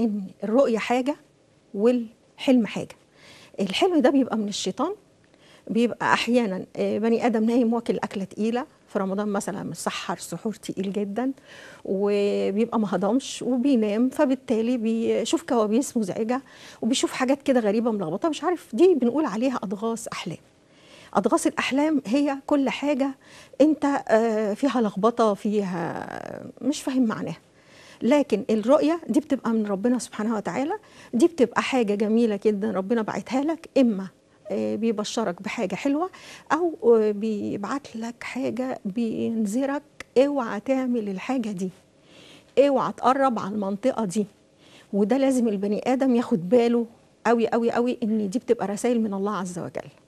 ان الرؤيه حاجه والحلم حاجه الحلم ده بيبقى من الشيطان بيبقى احيانا آه، بني ادم نايم واكل اكله تقيله في رمضان مثلا مسحر سحور تقيل جدا وبيبقى ما هضمش وبينام فبالتالي بيشوف كوابيس مزعجه وبيشوف حاجات كده غريبه ملخبطه مش عارف دي بنقول عليها اضغاص احلام اضغاص الاحلام هي كل حاجه انت آه، فيها لخبطه فيها مش فاهم معناها لكن الرؤيه دي بتبقى من ربنا سبحانه وتعالى دي بتبقى حاجه جميله جدا ربنا بعتها لك اما آه، بيبشرك بحاجه حلوه او آه، بيبعت لك حاجه بينذرك اوعى تعمل الحاجه دي اوعى تقرب على المنطقه دي وده لازم البني ادم ياخد باله قوي قوي قوي ان دي بتبقى رسائل من الله عز وجل